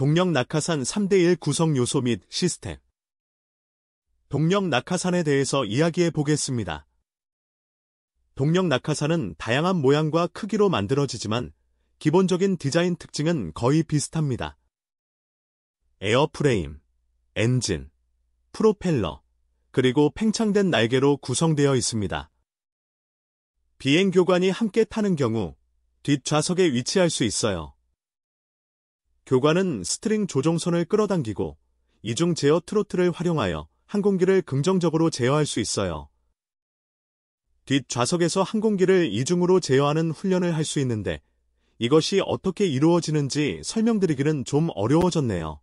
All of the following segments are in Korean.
동력 낙하산 3대1 구성 요소 및 시스템 동력 낙하산에 대해서 이야기해 보겠습니다. 동력 낙하산은 다양한 모양과 크기로 만들어지지만 기본적인 디자인 특징은 거의 비슷합니다. 에어프레임, 엔진, 프로펠러, 그리고 팽창된 날개로 구성되어 있습니다. 비행 교관이 함께 타는 경우 뒷좌석에 위치할 수 있어요. 교관은 스트링 조종선을 끌어당기고 이중 제어 트로트를 활용하여 항공기를 긍정적으로 제어할 수 있어요. 뒷 좌석에서 항공기를 이중으로 제어하는 훈련을 할 수 있는데 이것이 어떻게 이루어지는지 설명드리기는 좀 어려워졌네요.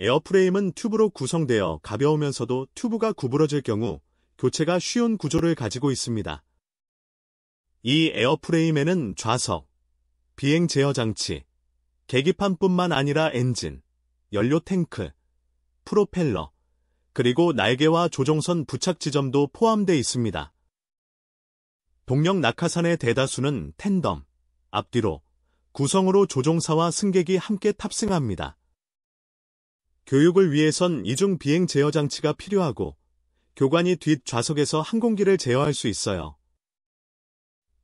에어프레임은 튜브로 구성되어 가벼우면서도 튜브가 구부러질 경우 교체가 쉬운 구조를 가지고 있습니다. 이 에어프레임에는 좌석, 비행 제어 장치, 계기판뿐만 아니라 엔진, 연료 탱크, 프로펠러, 그리고 날개와 조종선 부착 지점도 포함되어 있습니다. 동력 낙하산의 대다수는 텐덤, 앞뒤로, 구성으로 조종사와 승객이 함께 탑승합니다. 교육을 위해선 이중 비행 제어 장치가 필요하고 교관이 뒷좌석에서 항공기를 제어할 수 있어요.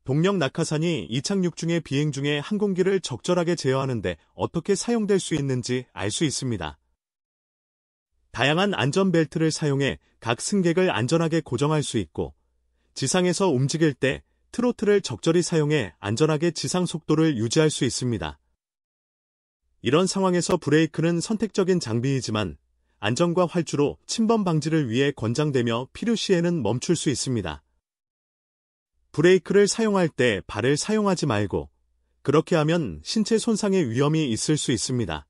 동력 낙하산이 이착륙 중에 비행 중에 항공기를 적절하게 제어하는데 어떻게 사용될 수 있는지 알 수 있습니다. 다양한 안전벨트를 사용해 각 승객을 안전하게 고정할 수 있고 지상에서 움직일 때 트로트를 적절히 사용해 안전하게 지상 속도를 유지할 수 있습니다. 이런 상황에서 브레이크는 선택적인 장비이지만 안전과 활주로 침범 방지를 위해 권장되며 필요시에는 멈출 수 있습니다. 브레이크를 사용할 때 발을 사용하지 말고 그렇게 하면 신체 손상의 위험이 있을 수 있습니다.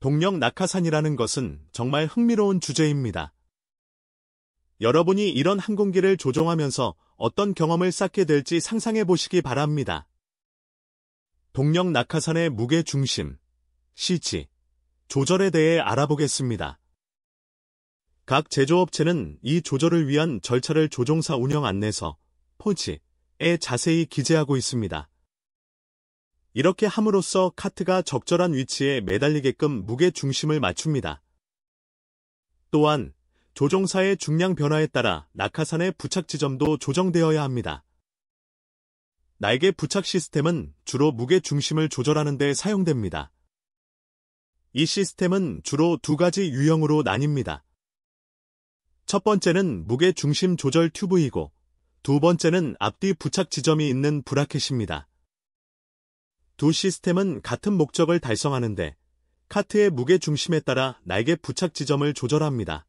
동력 낙하산이라는 것은 정말 흥미로운 주제입니다. 여러분이 이런 항공기를 조종하면서 어떤 경험을 쌓게 될지 상상해 보시기 바랍니다. 동력 낙하산의 무게 중심, 시 g 조절에 대해 알아보겠습니다. 각 제조업체는 이 조절을 위한 절차를 조종사 운영 안내서, 포지에 자세히 기재하고 있습니다. 이렇게 함으로써 카트가 적절한 위치에 매달리게끔 무게 중심을 맞춥니다. 또한 조종사의 중량 변화에 따라 낙하산의 부착 지점도 조정되어야 합니다. 날개 부착 시스템은 주로 무게 중심을 조절하는 데 사용됩니다. 이 시스템은 주로 두 가지 유형으로 나뉩니다. 첫 번째는 무게 중심 조절 튜브이고 두 번째는 앞뒤 부착 지점이 있는 브라켓입니다. 두 시스템은 같은 목적을 달성하는데 카트의 무게 중심에 따라 날개 부착 지점을 조절합니다.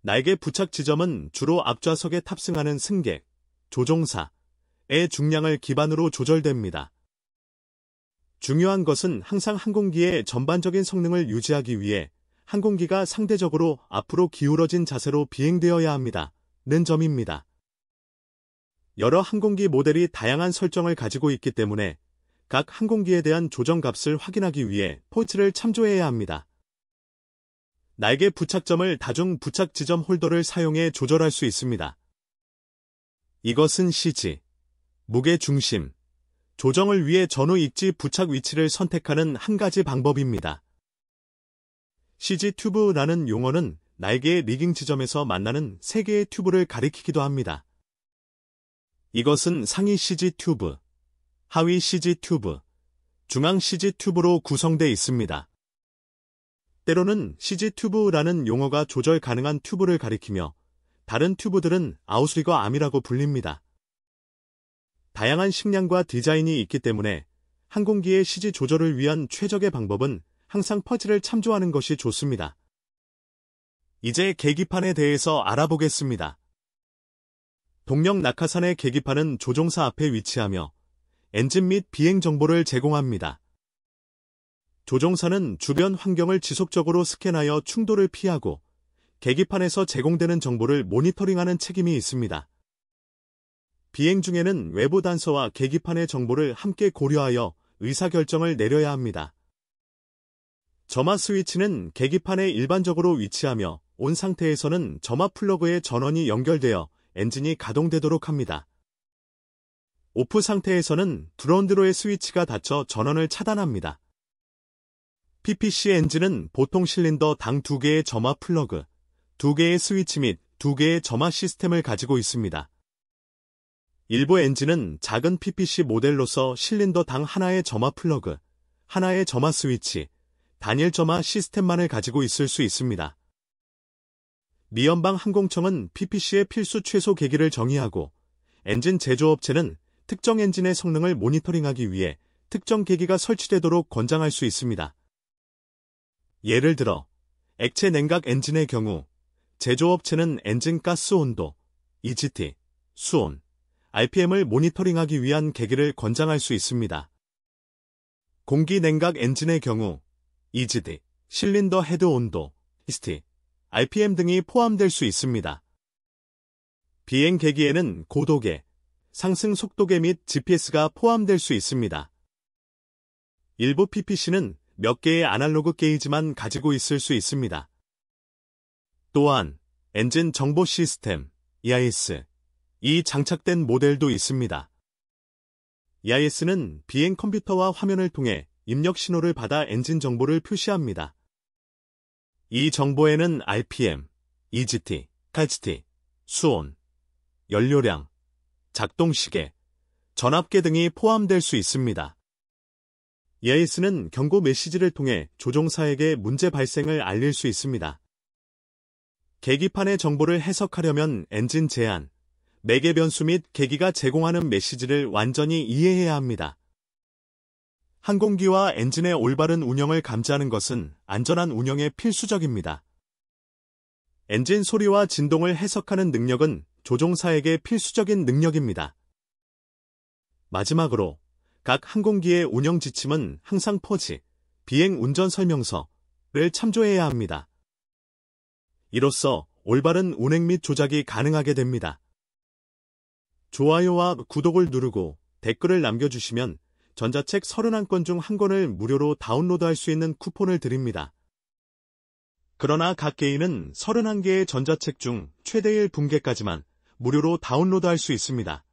날개 부착 지점은 주로 앞좌석에 탑승하는 승객, 조종사의 중량을 기반으로 조절됩니다. 중요한 것은 항상 항공기의 전반적인 성능을 유지하기 위해 항공기가 상대적으로 앞으로 기울어진 자세로 비행되어야 합니다. 는 점입니다. 여러 항공기 모델이 다양한 설정을 가지고 있기 때문에 각 항공기에 대한 조정값을 확인하기 위해 포인트를 참조해야 합니다. 날개 부착점을 다중 부착 지점 홀더를 사용해 조절할 수 있습니다. 이것은 CG, 무게 중심, 조정을 위해 전후 입지 부착 위치를 선택하는 한 가지 방법입니다. CG 튜브라는 용어는 날개의 리깅 지점에서 만나는 세 개의 튜브를 가리키기도 합니다. 이것은 상위 CG 튜브, 하위 CG 튜브, 중앙 CG 튜브로 구성되어 있습니다. 때로는 CG 튜브라는 용어가 조절 가능한 튜브를 가리키며 다른 튜브들은 아웃리거 암이라고 불립니다. 다양한 식량과 디자인이 있기 때문에 항공기의 CG 조절을 위한 최적의 방법은 항상 퍼즐을 참조하는 것이 좋습니다. 이제 계기판에 대해서 알아보겠습니다. 동력 낙하산의 계기판은 조종사 앞에 위치하며 엔진 및 비행 정보를 제공합니다. 조종사는 주변 환경을 지속적으로 스캔하여 충돌을 피하고 계기판에서 제공되는 정보를 모니터링하는 책임이 있습니다. 비행 중에는 외부 단서와 계기판의 정보를 함께 고려하여 의사결정을 내려야 합니다. 점화 스위치는 계기판에 일반적으로 위치하며 온 상태에서는 점화 플러그의 전원이 연결되어 엔진이 가동되도록 합니다. 오프 상태에서는 드론드로의 스위치가 닫혀 전원을 차단합니다. PPC 엔진은 보통 실린더 당 2개의 점화 플러그, 2개의 스위치 및 2개의 점화 시스템을 가지고 있습니다. 일부 엔진은 작은 PPC 모델로서 실린더 당 하나의 점화 플러그, 하나의 점화 스위치, 단일 점화 시스템만을 가지고 있을 수 있습니다. 미연방 항공청은 PPC의 필수 최소 계기를 정의하고 엔진 제조업체는 특정 엔진의 성능을 모니터링하기 위해 특정 계기가 설치되도록 권장할 수 있습니다. 예를 들어 액체 냉각 엔진의 경우 제조업체는 엔진 가스 온도, EGT, 수온, RPM을 모니터링하기 위한 계기를 권장할 수 있습니다. 공기 냉각 엔진의 경우 EGD, 실린더 헤드 온도, e s t RPM 등이 포함될 수 있습니다. 비행 계기에는 고도계, 상승 속도계 및 GPS가 포함될 수 있습니다. 일부 PPC는 몇 개의 아날로그 게이지만 가지고 있을 수 있습니다. 또한 엔진 정보 시스템, EIS, 이 장착된 모델도 있습니다. EIS는 비행 컴퓨터와 화면을 통해 입력 신호를 받아 엔진 정보를 표시합니다. 이 정보에는 RPM, EGT, KGT, 수온, 연료량, 작동시계, 전압계 등이 포함될 수 있습니다. 예이스는 경고 메시지를 통해 조종사에게 문제 발생을 알릴 수 있습니다. 계기판의 정보를 해석하려면 엔진 제한, 매개 변수 및 계기가 제공하는 메시지를 완전히 이해해야 합니다. 항공기와 엔진의 올바른 운영을 감지하는 것은 안전한 운영에 필수적입니다. 엔진 소리와 진동을 해석하는 능력은 조종사에게 필수적인 능력입니다. 마지막으로 각 항공기의 운영 지침은 항상 포지, 비행 운전 설명서를 참조해야 합니다. 이로써 올바른 운행 및 조작이 가능하게 됩니다. 좋아요와 구독을 누르고 댓글을 남겨주시면 전자책 31권 중 한 권을 무료로 다운로드할 수 있는 쿠폰을 드립니다. 그러나 각 개인은 31개의 전자책 중 최대 1분기까지만 무료로 다운로드할 수 있습니다.